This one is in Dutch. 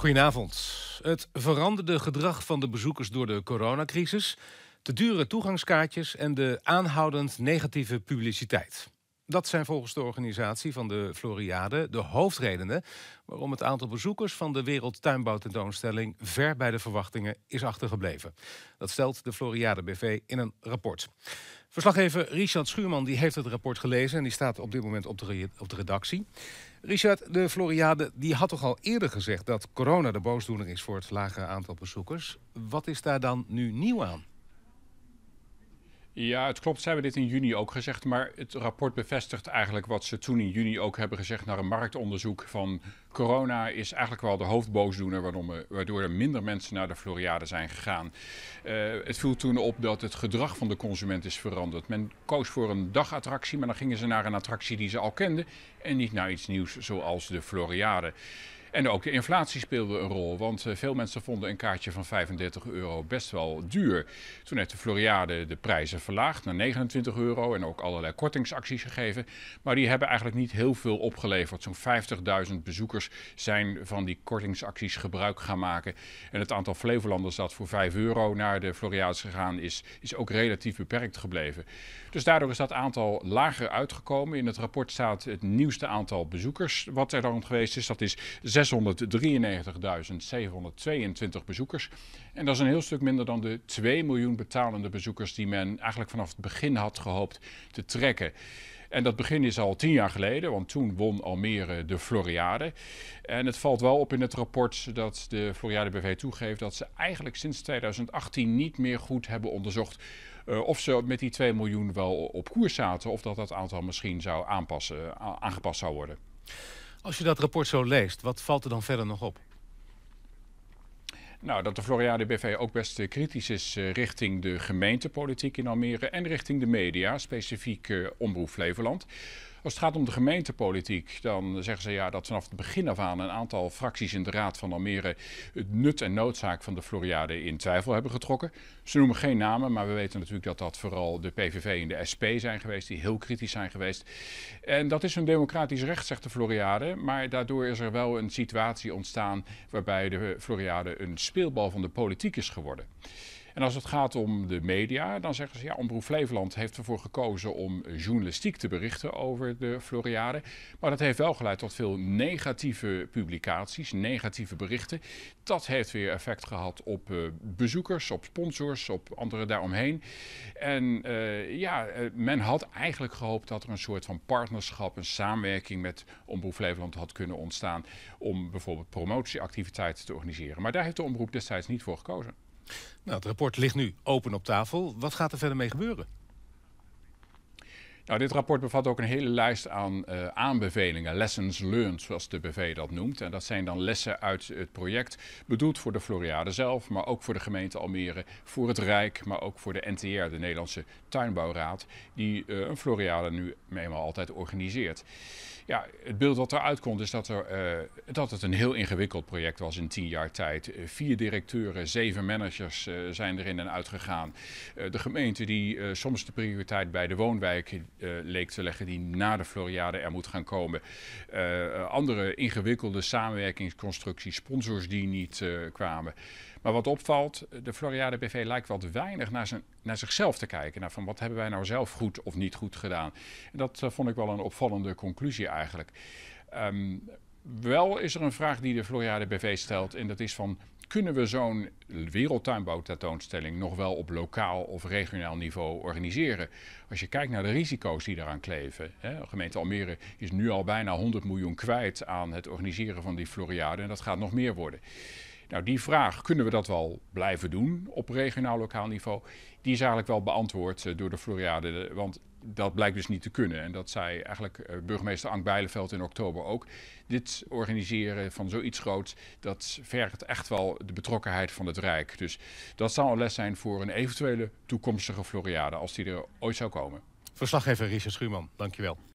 Goedenavond. Het veranderde gedrag van de bezoekers door de coronacrisis, de dure toegangskaartjes en de aanhoudend negatieve publiciteit. Dat zijn volgens de organisatie van de Floriade de hoofdredenen waarom het aantal bezoekers van de Wereldtuinbouwtentoonstelling ver bij de verwachtingen is achtergebleven. Dat stelt de Floriade BV in een rapport. Verslaggever Richard Schuurman die heeft het rapport gelezen en die staat op dit moment op de, op de redactie. Richard, de Floriade die had toch al eerder gezegd dat corona de boosdoener is voor het lagere aantal bezoekers. Wat is daar dan nu nieuw aan? Ja, het klopt. Ze hebben dit in juni ook gezegd. Maar het rapport bevestigt eigenlijk wat ze toen in juni ook hebben gezegd naar een marktonderzoek. Van corona is eigenlijk wel de hoofdboosdoener waardoor er minder mensen naar de Floriade zijn gegaan. Eh, het viel toen op dat het gedrag van de consument is veranderd. Men koos voor een dagattractie, maar dan gingen ze naar een attractie die ze al kenden. En niet naar iets nieuws zoals de Floriade. En ook de inflatie speelde een rol, want eh, veel mensen vonden een kaartje van 35 euro best wel duur. Toen heeft de Floriade de prijzen verlaagd naar 29 euro en ook allerlei kortingsacties gegeven. Maar die hebben eigenlijk niet heel veel opgeleverd. Zo'n 50.000 bezoekers zijn van die kortingsacties gebruik gaan maken. En het aantal Flevolanders dat voor 5 euro naar de Floriade is gegaan, is, is ook relatief beperkt gebleven. Dus daardoor is dat aantal lager uitgekomen. In het rapport staat het nieuwste aantal bezoekers wat er dan geweest is. Dat is 693.722 bezoekers. En dat is een heel stuk minder dan de 2 miljoen betalende bezoekers die men eigenlijk vanaf het begin had gehoopt te trekken. En dat begin is al tien jaar geleden, want toen won Almere de Floriade. En het valt wel op in het rapport dat de Floriade BV toegeeft dat ze eigenlijk sinds 2018 niet meer goed hebben onderzocht eh, of ze met die 2 miljoen wel op koers zaten of dat dat aantal misschien zou aanpassen, aangepast zou worden. Als je dat rapport zo leest, wat valt er dan verder nog op? Nou, dat de Floriade BV ook best eh, kritisch is eh, richting de gemeentepolitiek in Almere en richting de media, specifiek eh, Omroep Flevoland. Als het gaat om de gemeentepolitiek, dan zeggen ze ja, dat vanaf het begin af aan een aantal fracties in de Raad van Almere het nut en noodzaak van de Floriade in twijfel hebben getrokken. Ze noemen geen namen, maar we weten natuurlijk dat dat vooral de PVV en de SP zijn geweest, die heel kritisch zijn geweest. En dat is een democratisch recht, zegt de Floriade, maar daardoor is er wel een situatie ontstaan waarbij de Floriade een speelbal van de politiek is geworden. En als het gaat om de media, dan zeggen ze ja, Omroep Flevoland heeft ervoor gekozen om journalistiek te berichten over de Floriade. Maar dat heeft wel geleid tot veel negatieve publicaties, negatieve berichten. Dat heeft weer effect gehad op eh, bezoekers, op sponsors, op anderen daaromheen. En eh, ja, eh, men had eigenlijk gehoopt dat er een soort van partnerschap, een samenwerking met Omroep Flevoland had kunnen ontstaan om bijvoorbeeld promotieactiviteiten te organiseren. Maar daar heeft de omroep destijds niet voor gekozen. Nou, het rapport ligt nu open op tafel. Wat gaat er verder mee gebeuren? Nou, dit rapport bevat ook een hele lijst aan eh, aanbevelingen, lessons learned, zoals de BV dat noemt. En dat zijn dan lessen uit het project, bedoeld voor de Floriade zelf, maar ook voor de gemeente Almere, voor het Rijk, maar ook voor de NTR, de Nederlandse Tuinbouwraad, die eh, een Floriade nu eenmaal altijd organiseert. Ja, het beeld wat eruit komt is dat, er, eh, dat het een heel ingewikkeld project was in tien jaar tijd. vier directeuren, zeven managers zijn erin en uitgegaan. de gemeente die soms de prioriteit bij de woonwijken eh, leek te leggen die na de Floriade er moet gaan komen. Eh, andere ingewikkelde samenwerkingsconstructies, sponsors die niet eh, kwamen. Maar wat opvalt, de Floriade BV lijkt wat weinig naar, zijn, naar zichzelf te kijken. Naar nou, van wat hebben wij nou zelf goed of niet goed gedaan. En dat vond ik wel een opvallende conclusie eigenlijk. Ehm, wel is er een vraag die de Floriade BV stelt. En dat is van kunnen we zo'n wereldtuinbouwtentoonstelling nog wel op lokaal of regionaal niveau organiseren? Als je kijkt naar de risico's die eraan kleven. Hè, gemeente Almere is nu al bijna 100 miljoen kwijt aan het organiseren van die Floriade en dat gaat nog meer worden. Nou, die vraag, kunnen we dat wel blijven doen op regionaal lokaal niveau? Die is eigenlijk wel beantwoord eh, door de Floriade. Eh, want dat blijkt dus niet te kunnen. En dat zei eigenlijk eh, burgemeester Ank Bijleveld in oktober ook. Dit organiseren van zoiets groots, dat vergt echt wel de betrokkenheid van het Rijk. Dus dat zal een les zijn voor een eventuele toekomstige Floriade, als die er ooit zou komen. Verslaggever Richard Schuurman, dankjewel.